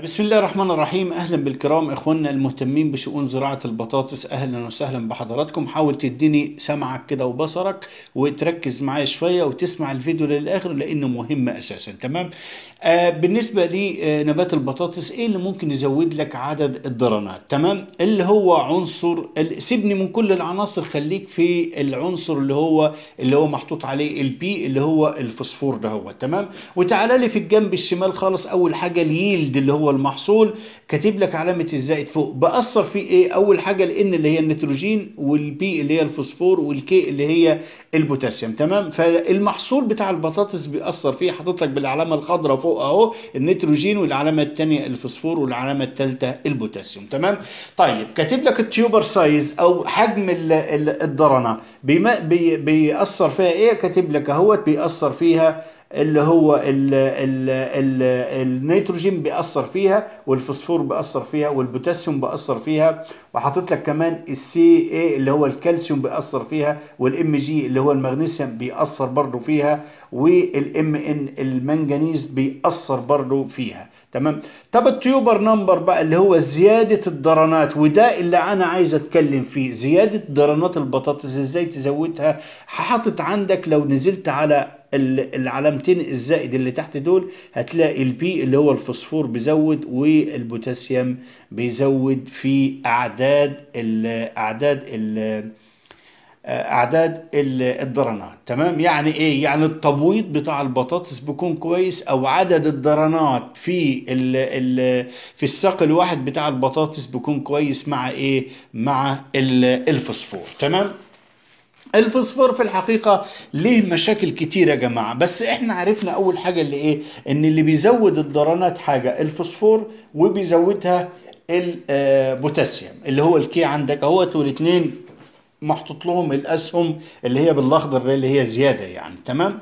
بسم الله الرحمن الرحيم اهلا بالكرام اخواننا المهتمين بشؤون زراعه البطاطس اهلا وسهلا بحضراتكم حاول تديني سمعك كده وبصرك وتركز معايا شويه وتسمع الفيديو للاخر لانه مهم اساسا تمام آه بالنسبه لنبات آه، البطاطس ايه اللي ممكن يزود لك عدد الدرنات تمام اللي هو عنصر سيبني من كل العناصر خليك في العنصر اللي هو اللي هو محطوط عليه البي اللي هو الفوسفور ده هو تمام وتعالى لي في الجنب الشمال خالص اول حاجه اليلد اللي هو هو المحصول كاتب لك علامه الزائد فوق باثر فيه ايه اول حاجه الان اللي هي النيتروجين والبي اللي هي الفوسفور والكي اللي هي البوتاسيوم تمام فالمحصول بتاع البطاطس بيأثر فيه حاطط لك بالعلامه الخضراء فوق اهو النيتروجين والعلامه الثانيه الفوسفور والعلامه الثالثه البوتاسيوم تمام طيب كاتب لك التيوبر سايز او حجم الضرنه بيأثر فيها ايه كاتب لك اهوت بيأثر فيها اللي هو الـ الـ الـ النيتروجين بيأثر فيها والفسفور بيأثر فيها والبوتاسيوم بيأثر فيها وحاطط لك كمان السي اي اللي هو الكالسيوم بيأثر فيها والام جي اللي هو المغنيسيوم بيأثر برضه فيها والام ان المنجنيز بيأثر برضه فيها تمام طب التيوبر نمبر بقى اللي هو زيادة الدرنات وده اللي انا عايز اتكلم فيه زيادة درنات البطاطس ازاي تزودها حاطط عندك لو نزلت على العلامتين الزائد اللي تحت دول هتلاقي البي اللي هو الفوسفور بيزود والبوتاسيوم بيزود في اعداد الاعداد اعداد ال اعداد الدرنات تمام يعني ايه يعني التبويض بتاع البطاطس بيكون كويس او عدد الدرنات في الـ الـ في الساق الواحد بتاع البطاطس بيكون كويس مع ايه مع الفوسفور تمام الفوسفور في الحقيقة ليه مشاكل كتير يا جماعة بس احنا عرفنا اول حاجة اللي ايه ان اللي بيزود الدرانات حاجة الفوسفور وبيزودها البوتاسيوم آه، اللي هو الكي عندك اهوت والاتنين محطوط لهم الاسهم اللي هي بالاخضر اللي هي زيادة يعني تمام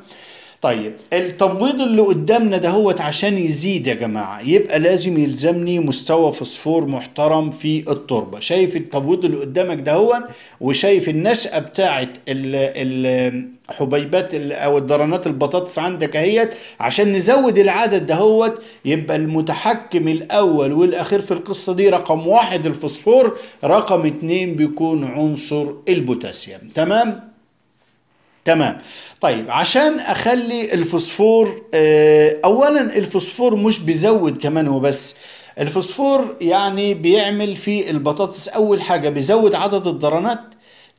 طيب التبويض اللي قدامنا دهوت عشان يزيد يا جماعه يبقى لازم يلزمني مستوى فوسفور محترم في التربه شايف التبويض اللي قدامك هو وشايف النشأه بتاعه حبيبات او الدرنات البطاطس عندك اهيت عشان نزود العدد دهوت يبقى المتحكم الاول والاخير في القصه دي رقم واحد الفوسفور رقم اتنين بيكون عنصر البوتاسيوم تمام تمام طيب عشان اخلي الفوسفور آه، اولا الفوسفور مش بيزود كمان هو بس الفوسفور يعني بيعمل في البطاطس اول حاجه بيزود عدد الدرنات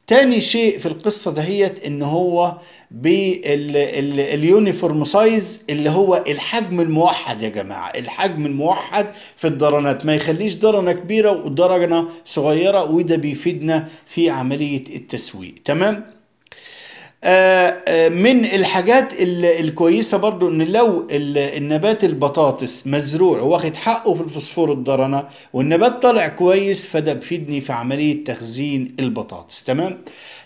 تاني شيء في القصة دهيت ان هو باليونيفورم سايز اللي هو الحجم الموحد يا جماعة الحجم الموحد في الدرنات ما يخليش درنة كبيرة ودرنة صغيرة وده بيفيدنا في عملية التسويق تمام؟ آه، آه، من الحاجات الكويسة برضو ان لو النبات البطاطس مزروع واخد حقه في الفسفور الضرنة والنبات طالع كويس فده بيفيدني في عملية تخزين البطاطس تمام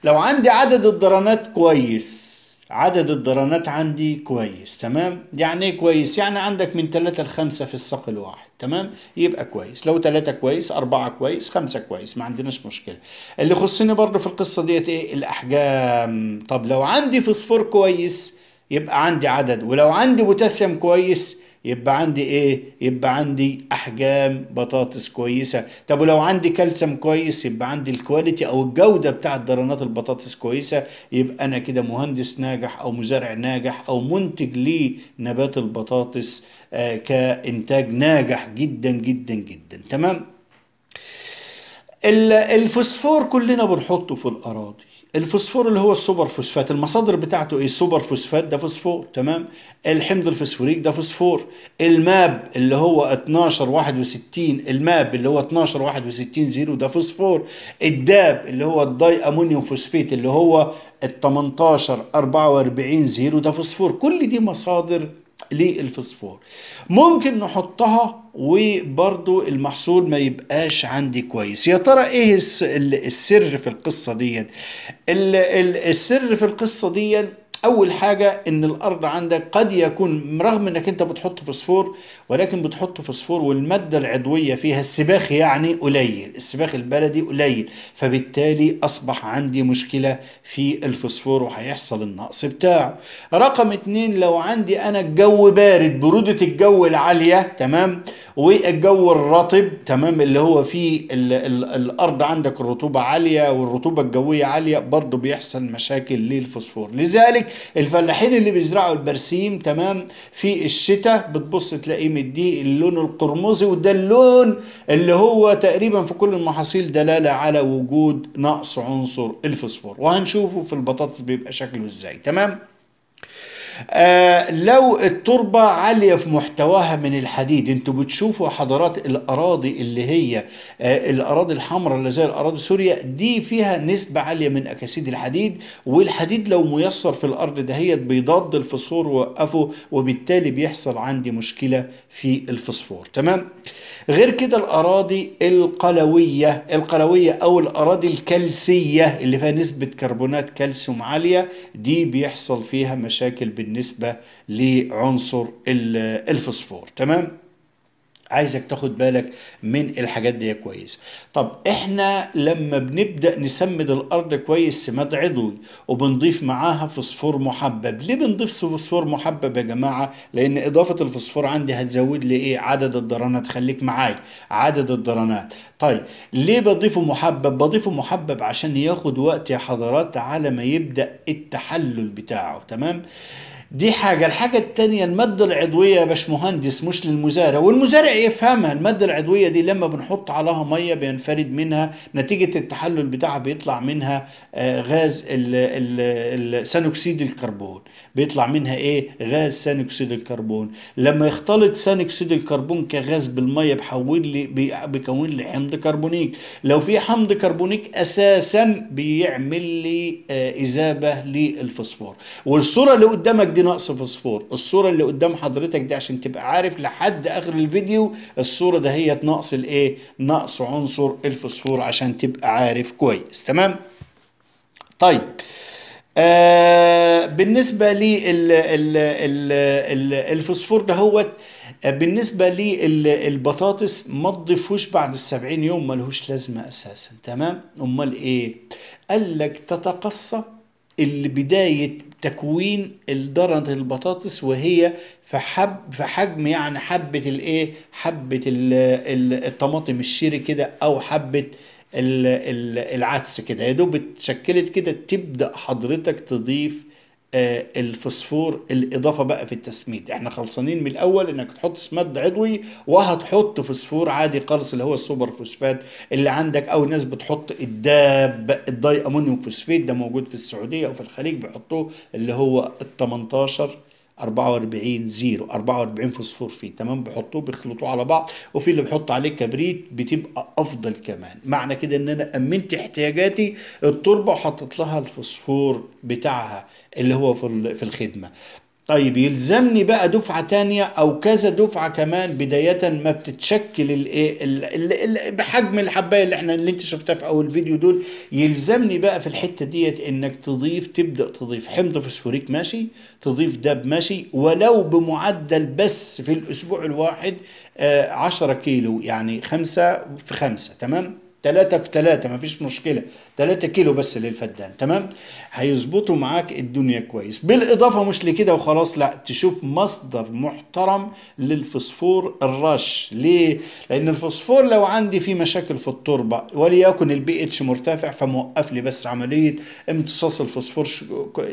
لو عندي عدد الضرنات كويس عدد الدرانات عندي كويس تمام يعني ايه كويس يعني عندك من 3 ل 5 في الساق الواحد تمام يبقى كويس لو 3 كويس 4 كويس 5 كويس ما عندناش مشكله اللي يخصني برضو في القصه ديت ايه الاحجام طب لو عندي فوسفور كويس يبقى عندي عدد ولو عندي بوتاسيوم كويس يبقى عندي ايه يبقى عندي احجام بطاطس كويسه طب ولو عندي كالسيوم كويس يبقى عندي الكواليتي او الجوده بتاعت درنات البطاطس كويسه يبقى انا كده مهندس ناجح او مزارع ناجح او منتج لنبات البطاطس آه، كانتاج ناجح جدا جدا جدا تمام الفوسفور كلنا بنحطه في الاراضي الفوسفور اللي هو السوبر فوسفات المصادر بتاعته ايه السوبر فوسفات ده فوسفور تمام الحمض الفسفوريك ده فوسفور الماب اللي هو 12 61 الماب اللي هو 12 61 زيرو ده فوسفور الداب اللي هو الداي امونيوم فوسفيت اللي هو ال 18 44 زيرو ده فوسفور كل دي مصادر للفسفور ممكن نحطها وبرضو المحصول ما يبقاش عندي كويس يا ترى ايه السر في القصة دي السر في القصة دي اول حاجه ان الارض عندك قد يكون رغم انك انت بتحط فوسفور ولكن بتحط فوسفور والماده العضويه فيها السباخ يعني قليل السباخ البلدي قليل فبالتالي اصبح عندي مشكله في الفوسفور وهيحصل النقص بتاعه رقم اتنين لو عندي انا الجو بارد بروده الجو العاليه تمام والجو الرطب تمام اللي هو فيه الـ الـ الارض عندك الرطوبه عاليه والرطوبه الجويه عاليه برضه بيحصل مشاكل للفوسفور لذلك الفلاحين اللي بيزرعوا البرسيم تمام في الشتاء بتبص تلاقيه مدي اللون القرمزي وده اللون اللي هو تقريبا في كل المحاصيل دلاله على وجود نقص عنصر الفوسفور وهنشوفه في البطاطس بيبقى شكله ازاي تمام آه، لو التربة عالية في محتواها من الحديد انتوا بتشوفوا حضرات الأراضي اللي هي آه، الأراضي الحمراء اللي زي الأراضي سوريا دي فيها نسبة عالية من أكاسيد الحديد والحديد لو ميسر في الأرض دهيت بيضاد الفسفور ووقفه وبالتالي بيحصل عندي مشكلة في الفسفور تمام غير كده الأراضي القلوية القلوية أو الأراضي الكلسية اللي فيها نسبة كربونات كالسيوم عالية دي بيحصل فيها مشاكل بالنسبة لعنصر الفسفور تمام؟ عايزك تاخد بالك من الحاجات دي كويس طب احنا لما بنبدا نسمد الارض كويس سماد عضوي وبنضيف معاها فوسفور محبب ليه بنضيف فوسفور محبب يا جماعه لان اضافه الفوسفور عندي هتزود لي ايه عدد الدرانات خليك معايا عدد الدرانات طيب ليه بضيفه محبب بضيفه محبب عشان ياخد وقت يا حضرات على ما يبدا التحلل بتاعه تمام دي حاجة الحاجة التانية المادة العضوية يا باشمهندس مش للمزارع والمزارع يفهمها المادة العضوية دي لما بنحط عليها مية بينفرد منها نتيجة التحلل بتاعها بيطلع منها آه، غاز ثاني الكربون بيطلع منها ايه غاز ثاني اكسيد الكربون لما يختلط ثاني اكسيد الكربون كغاز بالمية بيحول لي بيكون لي حمض كربونيك لو في حمض كربونيك اساسا بيعمل لي اذابة آه، للفوسفور والصورة اللي قدامك دي نقص فوسفور الصوره اللي قدام حضرتك دي عشان تبقى عارف لحد اخر الفيديو الصوره دهيت ناقص الايه ناقص عنصر الفوسفور عشان تبقى عارف كويس تمام طيب آه بالنسبه للفوسفور دهوت آه، بالنسبة للبطاطس ما تضيفوش بعد السبعين يوم لهوش لازمة أساسا تمام أمال إيه قال لك تتقصى اللي بداية تكوين الدرنة البطاطس وهي في حب في حجم يعني حبة الايه حبة الطماطم الشيري كده او حبة العدس كده يا دوب اتشكلت كده تبدأ حضرتك تضيف آه، الفسفور الاضافه بقى في التسميد احنا خلصانين من الاول انك تحط سماد عضوي وهتحط فسفور عادي قرص اللي هو السوبر فوسفات اللي عندك او ناس بتحط الداب الداي امونيوم فوسفيت ده موجود في السعوديه وفي الخليج بيحطوه اللي هو ال 18 44 زيرو 44 فوسفور فيه تمام بحطوه بيخلطوه على بعض وفي اللي بحط عليه كبريت بتبقى افضل كمان معنى كده ان انا امنت احتياجاتي التربه وحطيت لها الفوسفور بتاعها اللي هو في الخدمه طيب يلزمني بقى دفعة تانية أو كذا دفعة كمان بداية ما بتتشكل الايه بحجم الحباية اللي احنا اللي انت شفتها في أول فيديو دول يلزمني بقى في الحتة ديت إنك تضيف تبدأ تضيف حمض فوسفوريك ماشي تضيف داب ماشي ولو بمعدل بس في الأسبوع الواحد 10 آه، كيلو يعني خمسة في خمسة تمام 3 في 3 مفيش مشكله 3 كيلو بس للفدان تمام هيظبطوا معاك الدنيا كويس بالاضافه مش لكده وخلاص لا تشوف مصدر محترم للفوسفور الرش ليه لان الفوسفور لو عندي فيه مشاكل في التربه وليكن البي اتش مرتفع فموقف لي بس عمليه امتصاص الفوسفور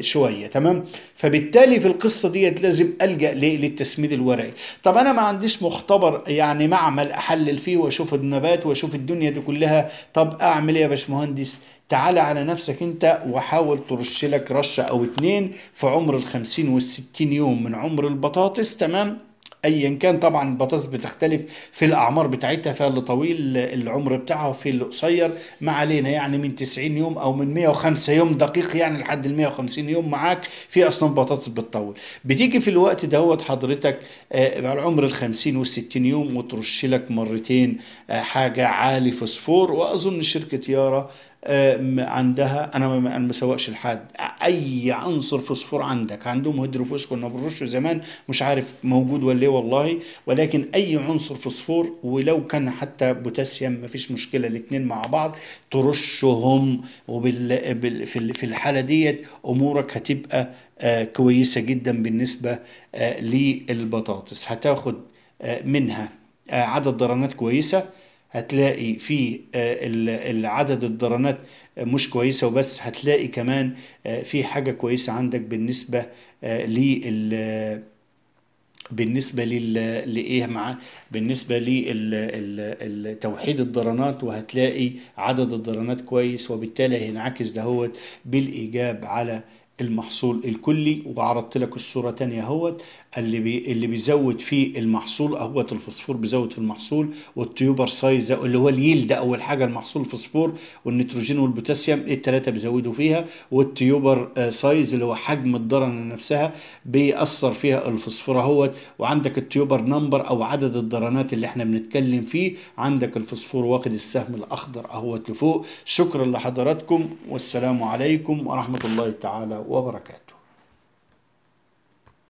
شويه تمام فبالتالي في القصه ديت لازم الجا للتسميد الورقي طب انا ما عنديش مختبر يعني معمل احلل فيه واشوف النبات واشوف الدنيا دي كلها طب اعمل ايه يا باشمهندس تعالى على نفسك انت وحاول ترش لك رشه او اتنين في عمر الخمسين والستين يوم من عمر البطاطس تمام ايا كان طبعا البطاطس بتختلف في الاعمار بتاعتها اللي طويل العمر بتاعها وفي القصير ما علينا يعني من 90 يوم او من 105 يوم دقيق يعني لحد ال 150 يوم معاك في اصلا بطاطس بتطول بتيجي في الوقت دوت حضرتك آه، على العمر ال 50 وال 60 يوم وترش لك مرتين آه، حاجه عالي فوسفور واظن شركه يارا عندها انا ما مسوقش لحد اي عنصر فوسفور عندك عندهم هيدروفوس كنا بنرشه زمان مش عارف موجود ولا ايه والله ولكن اي عنصر فوسفور ولو كان حتى بوتاسيوم مفيش مشكله الاثنين مع بعض ترشهم وبال في الحاله ديت امورك هتبقى آه، كويسه جدا بالنسبه آه، للبطاطس هتاخد آه، منها عدد درانات كويسه هتلاقي في آه، العدد الدرانات آه، مش كويسة وبس هتلاقي كمان آه، في حاجة كويسة عندك بالنسبة لل بالنسبة لل لإيه مع بالنسبة لتوحيد الدرانات وهتلاقي عدد الدرانات كويس وبالتالي هينعكس دهوت بالإيجاب على المحصول الكلي وعرضت لك الصورة تانية اهوت اللي بي اللي بيزود فيه المحصول اهوت الفسفور بيزود في المحصول والتيوبر سايز اللي هو اليلد اول حاجه المحصول الفسفور والنيتروجين والبوتاسيوم إيه الثلاثه بيزودوا فيها والتيوبر آه، سايز اللي هو حجم الدرنه نفسها بيأثر فيها الفسفور اهوت وعندك التيوبر نمبر او عدد الدرنات اللي احنا بنتكلم فيه عندك الفسفور واخد السهم الاخضر اهوت لفوق شكرا لحضراتكم والسلام عليكم ورحمه الله تعالى وبركاته